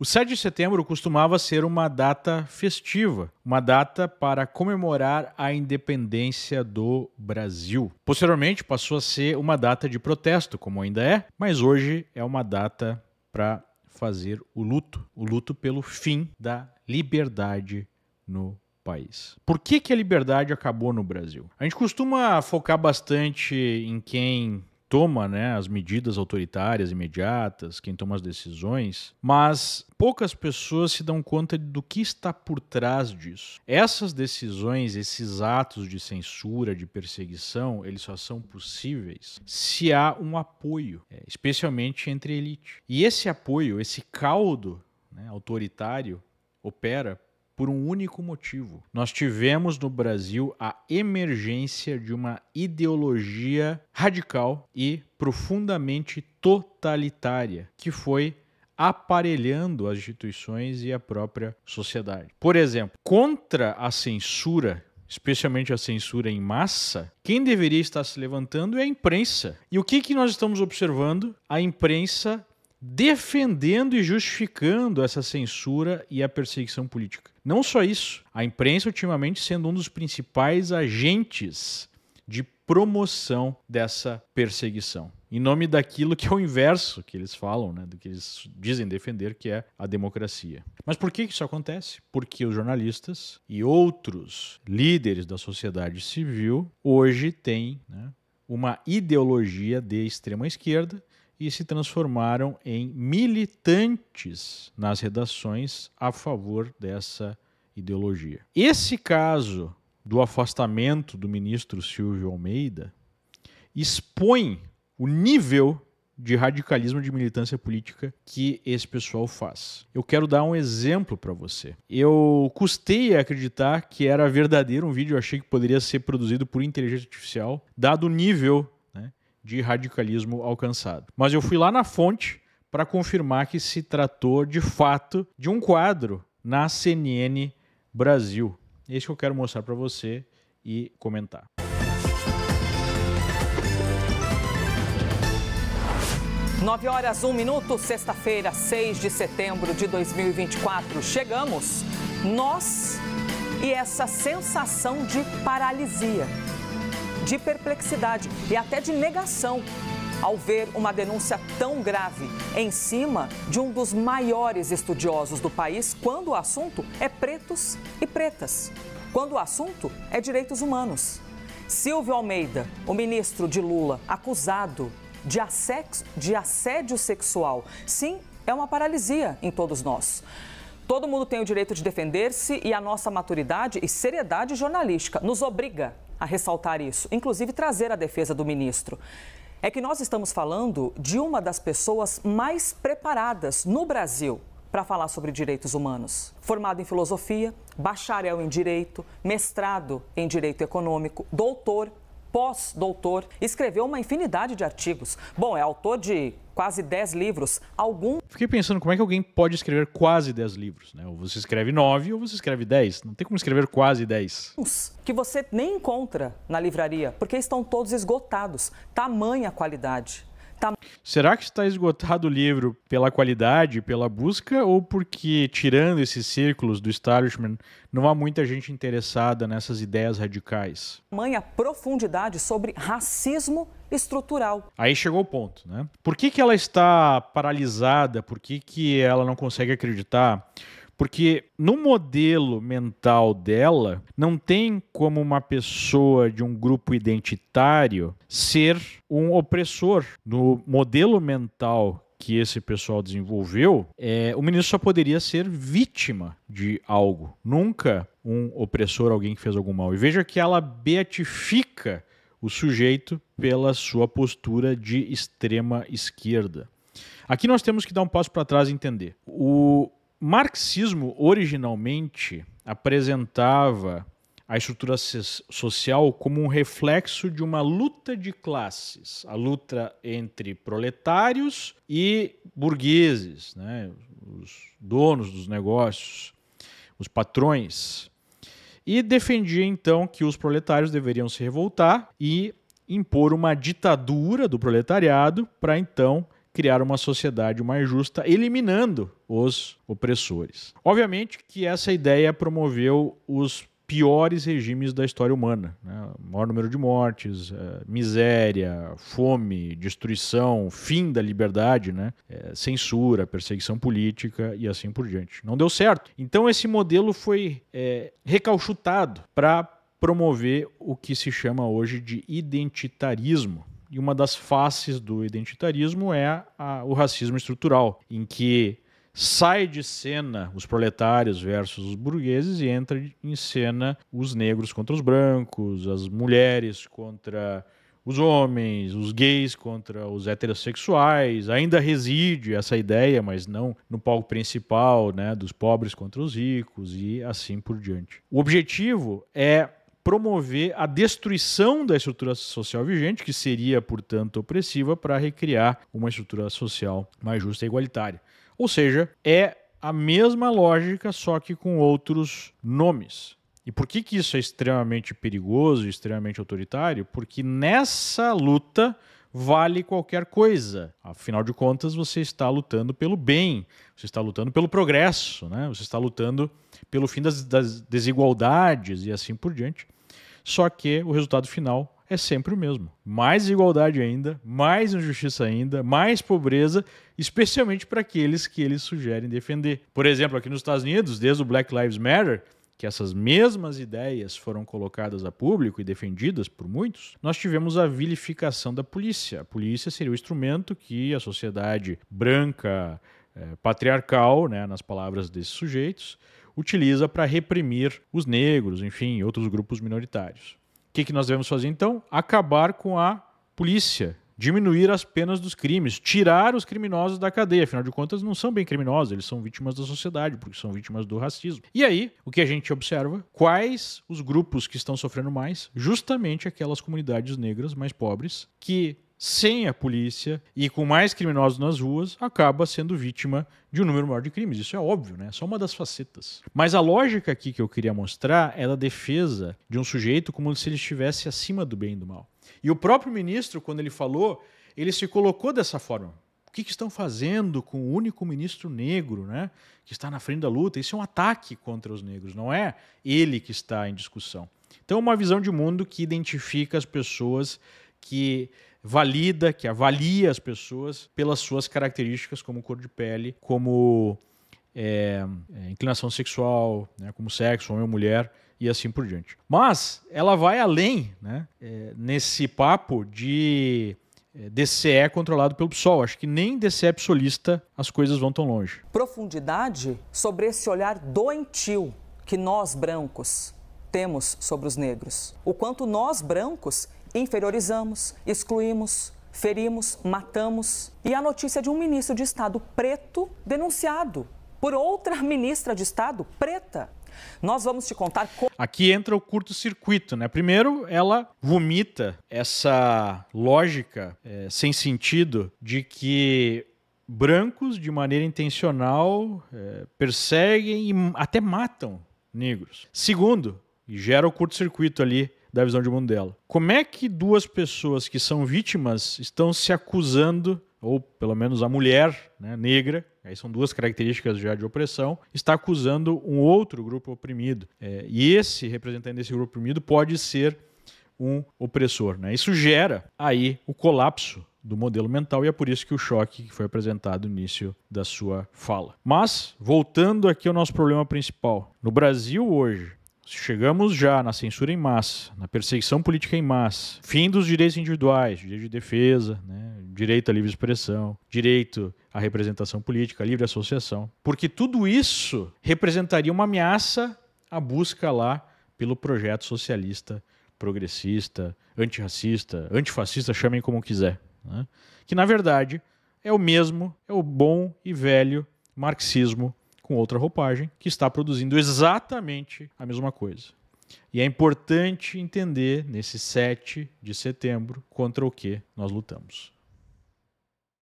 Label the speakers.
Speaker 1: O 7 de setembro costumava ser uma data festiva, uma data para comemorar a independência do Brasil. Posteriormente passou a ser uma data de protesto, como ainda é, mas hoje é uma data para fazer o luto, o luto pelo fim da liberdade no país. Por que, que a liberdade acabou no Brasil? A gente costuma focar bastante em quem toma né, as medidas autoritárias imediatas, quem toma as decisões, mas poucas pessoas se dão conta do que está por trás disso. Essas decisões, esses atos de censura, de perseguição, eles só são possíveis se há um apoio, é, especialmente entre elite. E esse apoio, esse caldo né, autoritário, opera por um único motivo. Nós tivemos no Brasil a emergência de uma ideologia radical e profundamente totalitária, que foi aparelhando as instituições e a própria sociedade. Por exemplo, contra a censura especialmente a censura em massa, quem deveria estar se levantando é a imprensa. E o que, que nós estamos observando? A imprensa defendendo e justificando essa censura e a perseguição política. Não só isso, a imprensa ultimamente sendo um dos principais agentes de promoção dessa perseguição. Em nome daquilo que é o inverso que eles falam, né, do que eles dizem defender, que é a democracia. Mas por que isso acontece? Porque os jornalistas e outros líderes da sociedade civil hoje têm né, uma ideologia de extrema esquerda e se transformaram em militantes nas redações a favor dessa ideologia. Esse caso do afastamento do ministro Silvio Almeida expõe o nível de radicalismo de militância política que esse pessoal faz. Eu quero dar um exemplo para você. Eu custei a acreditar que era verdadeiro um vídeo, eu achei que poderia ser produzido por inteligência artificial, dado o nível de radicalismo alcançado. Mas eu fui lá na fonte para confirmar que se tratou de fato de um quadro na CNN Brasil. Esse é que eu quero mostrar para você e comentar.
Speaker 2: Nove horas, um minuto, sexta-feira, 6 de setembro de 2024. Chegamos, nós e essa sensação de paralisia de perplexidade e até de negação ao ver uma denúncia tão grave em cima de um dos maiores estudiosos do país quando o assunto é pretos e pretas, quando o assunto é direitos humanos. Silvio Almeida, o ministro de Lula, acusado de assédio, de assédio sexual. Sim, é uma paralisia em todos nós. Todo mundo tem o direito de defender-se e a nossa maturidade e seriedade jornalística nos obriga a ressaltar isso, inclusive trazer a defesa do ministro, é que nós estamos falando de uma das pessoas mais preparadas no Brasil para falar sobre direitos humanos. Formado em filosofia, bacharel em direito, mestrado em direito econômico, doutor pós-doutor, escreveu uma infinidade de artigos. Bom, é autor de quase 10 livros. Algum.
Speaker 1: Fiquei pensando como é que alguém pode escrever quase 10 livros, né? Ou você escreve 9 ou você escreve 10. Não tem como escrever quase 10.
Speaker 2: Que você nem encontra na livraria, porque estão todos esgotados. Tamanha qualidade. Tá...
Speaker 1: Será que está esgotado o livro pela qualidade, pela busca, ou porque, tirando esses círculos do establishment, não há muita gente interessada nessas ideias radicais?
Speaker 2: Manha profundidade sobre racismo estrutural.
Speaker 1: Aí chegou o ponto, né? Por que, que ela está paralisada? Por que, que ela não consegue acreditar? Porque no modelo mental dela, não tem como uma pessoa de um grupo identitário ser um opressor. No modelo mental que esse pessoal desenvolveu, é, o ministro só poderia ser vítima de algo, nunca um opressor, alguém que fez algum mal. E veja que ela beatifica o sujeito pela sua postura de extrema esquerda. Aqui nós temos que dar um passo para trás e entender. O marxismo originalmente apresentava a estrutura social como um reflexo de uma luta de classes, a luta entre proletários e burgueses, né? os donos dos negócios, os patrões. E defendia então que os proletários deveriam se revoltar e impor uma ditadura do proletariado para então criar uma sociedade mais justa, eliminando os opressores. Obviamente que essa ideia promoveu os piores regimes da história humana. Né? Maior número de mortes, eh, miséria, fome, destruição, fim da liberdade, né? Eh, censura, perseguição política e assim por diante. Não deu certo. Então esse modelo foi é, recalchutado para promover o que se chama hoje de identitarismo. E uma das faces do identitarismo é a, o racismo estrutural, em que sai de cena os proletários versus os burgueses e entra em cena os negros contra os brancos, as mulheres contra os homens, os gays contra os heterossexuais, ainda reside essa ideia, mas não no palco principal, né, dos pobres contra os ricos e assim por diante. O objetivo é promover a destruição da estrutura social vigente, que seria, portanto, opressiva, para recriar uma estrutura social mais justa e igualitária. Ou seja, é a mesma lógica, só que com outros nomes. E por que, que isso é extremamente perigoso, extremamente autoritário? Porque nessa luta vale qualquer coisa. Afinal de contas, você está lutando pelo bem, você está lutando pelo progresso, né? você está lutando pelo fim das, das desigualdades e assim por diante. Só que o resultado final é sempre o mesmo. Mais desigualdade ainda, mais injustiça ainda, mais pobreza, especialmente para aqueles que eles sugerem defender. Por exemplo, aqui nos Estados Unidos, desde o Black Lives Matter, que essas mesmas ideias foram colocadas a público e defendidas por muitos, nós tivemos a vilificação da polícia. A polícia seria o instrumento que a sociedade branca, eh, patriarcal, né, nas palavras desses sujeitos, utiliza para reprimir os negros, enfim, outros grupos minoritários. O que, que nós devemos fazer então? Acabar com a polícia diminuir as penas dos crimes, tirar os criminosos da cadeia. Afinal de contas, não são bem criminosos, eles são vítimas da sociedade, porque são vítimas do racismo. E aí, o que a gente observa? Quais os grupos que estão sofrendo mais? Justamente aquelas comunidades negras mais pobres que sem a polícia e com mais criminosos nas ruas, acaba sendo vítima de um número maior de crimes. Isso é óbvio, né? É só uma das facetas. Mas a lógica aqui que eu queria mostrar é da defesa de um sujeito como se ele estivesse acima do bem e do mal. E o próprio ministro, quando ele falou, ele se colocou dessa forma. O que, que estão fazendo com o único ministro negro né, que está na frente da luta? Isso é um ataque contra os negros, não é ele que está em discussão. Então, uma visão de mundo que identifica as pessoas, que valida, que avalia as pessoas pelas suas características, como cor de pele, como é, inclinação sexual, né, como sexo, homem ou mulher e assim por diante. Mas ela vai além né, é, nesse papo de é, DCE controlado pelo PSOL. Acho que nem DCE psolista as coisas vão tão longe.
Speaker 2: Profundidade sobre esse olhar doentio que nós brancos temos sobre os negros. O quanto nós brancos inferiorizamos, excluímos, ferimos, matamos. E a notícia de um ministro de Estado preto denunciado por outra ministra de Estado preta nós vamos te contar como. Aqui entra o curto-circuito,
Speaker 1: né? Primeiro, ela vomita essa lógica é, sem sentido de que brancos, de maneira intencional, é, perseguem e até matam negros. Segundo, gera o curto-circuito ali da visão de mundo dela. Como é que duas pessoas que são vítimas estão se acusando, ou pelo menos a mulher né, negra, aí são duas características já de opressão, está acusando um outro grupo oprimido. É, e esse representante desse grupo oprimido pode ser um opressor. Né? Isso gera aí o colapso do modelo mental e é por isso que o choque foi apresentado no início da sua fala. Mas, voltando aqui ao nosso problema principal. No Brasil hoje, chegamos já na censura em massa, na perseguição política em massa, fim dos direitos individuais, direito de defesa, né? direito à livre expressão, direito à representação política, à livre associação, porque tudo isso representaria uma ameaça à busca lá pelo projeto socialista, progressista, antirracista, antifascista, chamem como quiser, né? que na verdade é o mesmo, é o bom e velho marxismo com outra roupagem que está produzindo exatamente a mesma coisa. E é importante entender nesse 7 de setembro contra o que nós lutamos.